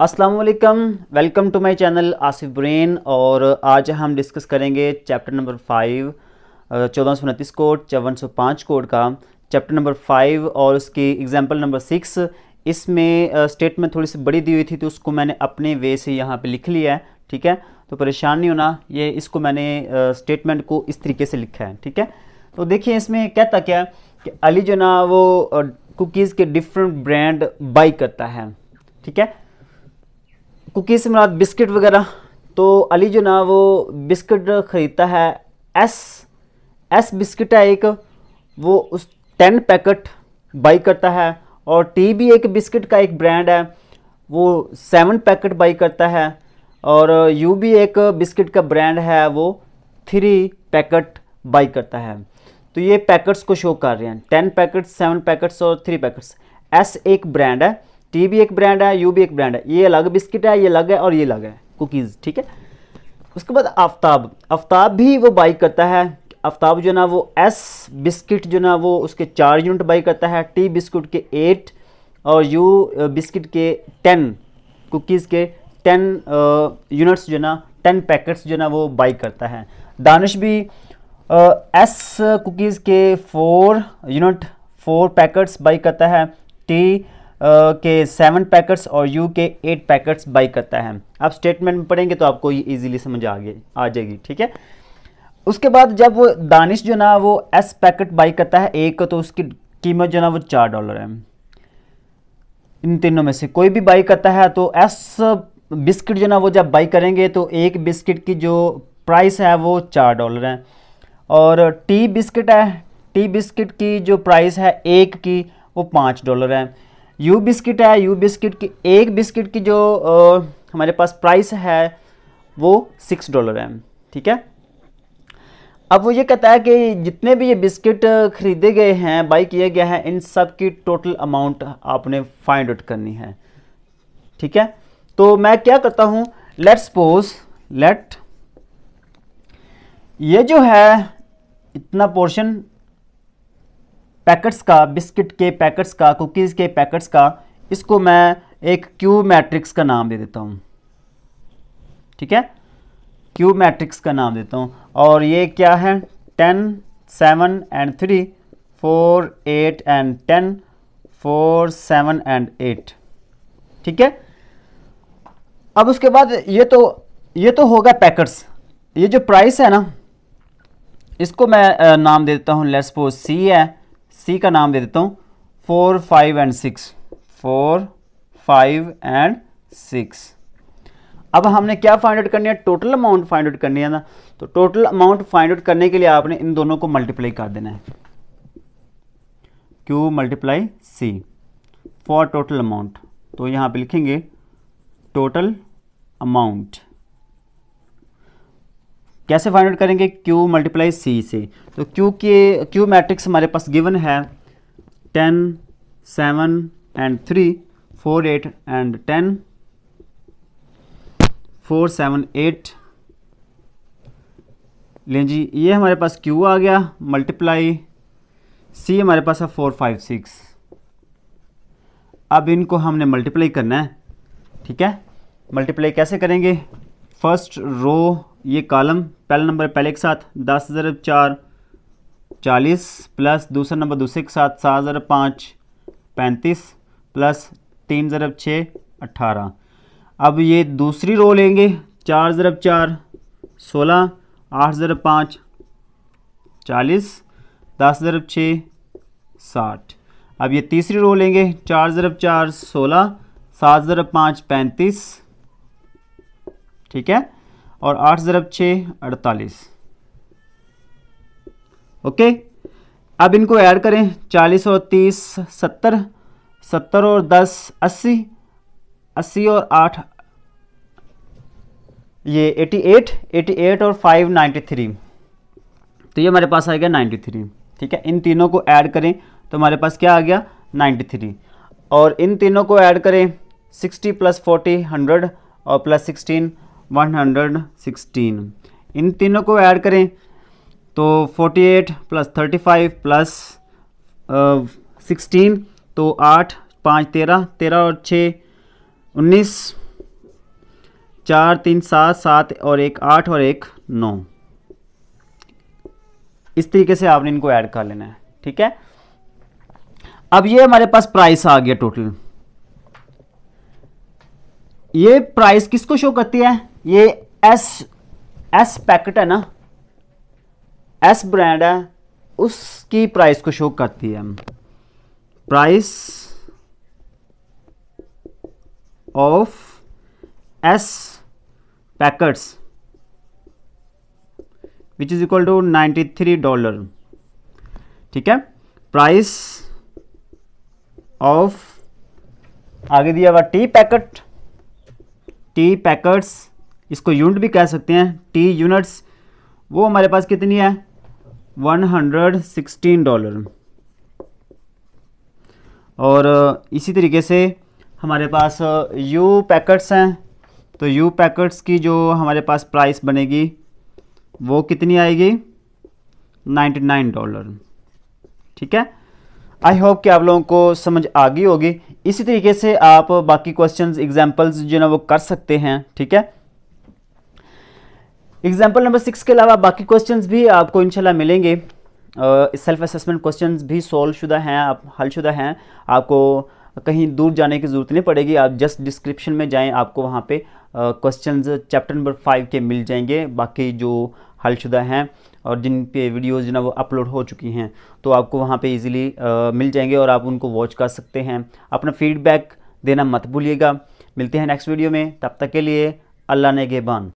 वालेकुम welcome to my channel Asif brain और आज हम डिस्कस करेंगे चैप्टर नंबर फाइव चौदह सौ उनतीस कोड चौवन सौ पाँच कोड का चैप्टर नंबर फाइव और उसकी एग्जांपल नंबर सिक्स इसमें स्टेटमेंट थोड़ी सी बड़ी दी हुई थी तो उसको मैंने अपने वे से यहाँ पे लिख लिया है ठीक है तो परेशान नहीं होना ये इसको मैंने स्टेटमेंट को इस तरीके से लिखा है ठीक है तो देखिए इसमें कहता क्या कि अली जो ना वो कुकीज़ के डिफरेंट ब्रांड बाई करता है ठीक है कुकीज़ से मुराद बिस्किट वगैरह तो अली जो ना वो बिस्किट ख़रीदता है एस एस बिस्किट है एक वो उस टेन पैकेट बाई करता है और टी भी एक बिस्किट का एक ब्रांड है वो सेवन पैकेट बाई करता है और यू भी एक बिस्किट का ब्रांड है वो थ्री पैकेट बाई करता है तो ये पैकेट्स को शो कर रहे हैं टेन पैकेट्स सेवन पैकेट्स और थ्री पैकेट्स एस एक ब्रांड है टी भी एक ब्रांड है यू भी एक ब्रांड है ये अलग बिस्किट है ये अलग है और ये अलग है कुकीज़ ठीक है उसके बाद आफ्ताब आफ्ताब भी वो बाई करता है आफ्ताब जो ना वो एस बिस्किट जो ना वो उसके चार यूनिट बाई करता है टी बिस्किट के एट और यू बिस्किट के टेन कुकीज़ के टेन यूनिट्स जो ना टेन पैकेट्स जो ना वो बाई करता है दानिश भी एस कुकीज़ के four unit four packets buy करता है टी के सेवन पैकेट्स और यू के एट पैकेट्स बाई करता है आप स्टेटमेंट में पढ़ेंगे तो आपको ये ईजिली समझ आ गई आ जाएगी ठीक है उसके बाद जब वो दानिश जो ना वो एस पैकेट बाई करता है एक तो उसकी कीमत जो ना वो चार डॉलर है इन तीनों में से कोई भी बाई करता है तो एस बिस्किट जो ना वो जब बाई करेंगे तो एक बिस्किट की जो प्राइस है वो चार डॉलर है और टी बिस्किट है टी बिस्किट की जो प्राइस है एक की वो पाँच डॉलर है यू बिस्किट है यू बिस्किट की एक बिस्किट की जो आ, हमारे पास प्राइस है वो सिक्स डॉलर है ठीक है अब वो ये कहता है कि जितने भी ये बिस्किट खरीदे गए हैं बाई किया गया है इन सब की टोटल अमाउंट आपने फाइंड आउट करनी है ठीक है तो मैं क्या करता हूं लेट सपोज लेट ये जो है इतना पोर्शन पैकेट्स का बिस्किट के पैकेट्स का कुकीज़ के पैकेट्स का इसको मैं एक क्यू मैट्रिक्स का नाम दे देता हूँ ठीक है क्यू मैट्रिक्स का नाम देता हूँ और ये क्या है ten seven and three four eight and ten four seven and eight ठीक है अब उसके बाद ये तो ये तो होगा पैकेट्स ये जो प्राइस है ना इसको मैं नाम दे देता हूँ लेट्स सपोज सी है सी का नाम दे देता हूँ four five and six four five and six अब हमने क्या फाइंड आउट करनी है टोटल अमाउंट फाइंड आउट करनी है ना तो टोटल अमाउंट फाइंड आउट करने के लिए आपने इन दोनों को मल्टीप्लाई कर देना है Q multiply C for total amount तो यहां पे लिखेंगे टोटल अमाउंट कैसे फाइंड आउट करेंगे Q मल्टीप्लाई सी से तो Q के Q मैट्रिक्स हमारे पास गिवन है ten seven and three four eight and ten four seven eight लें जी ये हमारे पास Q आ गया मल्टीप्लाई C हमारे पास है फोर फाइव सिक्स अब इनको हमने मल्टीप्लाई करना है ठीक है मल्टीप्लाई कैसे करेंगे फर्स्ट रो ये कॉलम पहला नंबर पहले के साथ दस हज़ार चार चालीस प्लस दूसरा नंबर दूसरे के साथ सात हज़ार पाँच पैंतीस प्लस तीन ज़रब छः अट्ठारह अब ये दूसरी रो लेंगे चार ज़रब चार सोलह आठ ज़रब पाँच चालीस दस ज़रब छः साठ अब ये तीसरी रो लेंगे चार ज़रब चार सोलह सात ज़रब पाँच पैंतीस ठीक है और आठ ज़रब छः अड़तालीस ओके अब इनको ऐड करें चालीस और तीस सत्तर सत्तर और दस अस्सी अस्सी और आठ ये एटी एट एटी एट और फाइव नाइन्टी थ्री तो ये हमारे पास आ गया नाइन्टी थ्री ठीक है इन तीनों को ऐड करें तो हमारे पास क्या आ गया नाइन्टी थ्री और इन तीनों को ऐड करें सिक्सटी प्लस फोर्टी हंड्रेड और प्लस सिक्सटीन 116 इन तीनों को ऐड करें तो 48 प्लस 35 प्लस सिक्सटीन तो आठ पाँच तेरह तेरह और 6 19 चार तीन सात सात और एक आठ और एक नौ इस तरीके से आपने इनको ऐड कर लेना है ठीक है अब ये हमारे पास प्राइस आ गया टोटल ये प्राइस किसको शो करती है ये एस एस पैकेट है ना एस ब्रांड है उसकी प्राइस को शो करती है price of S packets which is equal to ninety three dollar ठीक है प्राइस ऑफ आगे दिया हुआ टी पैकेट टी पैकेट्स इसको यूनिट भी कह सकते हैं टी यूनिट्स वो हमारे पास कितनी है 116 डॉलर और इसी तरीके से हमारे पास यू पैकेट्स हैं तो यू पैकेट्स की जो हमारे पास प्राइस बनेगी वो कितनी आएगी 99 डॉलर ठीक है आई होप कि आप लोगों को समझ आ गई होगी इसी तरीके से आप बाकी क्वेश्चंस एग्जांपल्स जो ना वो कर सकते हैं ठीक है एग्जाम्पल नंबर सिक्स के अलावा बाकी क्वेश्चंस भी आपको इनशाला मिलेंगे सेल्फ असेसमेंट क्वेश्चंस भी सॉल्व शुदा हैं आप हलशुदा हैं आपको कहीं दूर जाने की ज़रूरत नहीं पड़ेगी आप जस्ट डिस्क्रिप्शन में जाएं आपको वहाँ पे क्वेश्चंस चैप्टर नंबर फाइव के मिल जाएंगे बाकी जो हलशुदा हैं और जिन पे वीडियोज़ जो ना वो अपलोड हो चुकी हैं तो आपको वहाँ पे इजीली मिल जाएंगे और आप उनको वॉच कर सकते हैं अपना फीडबैक देना मत भूलिएगा मिलते हैं नेक्स्ट वीडियो में तब तक के लिए अल्लाह ने गेबान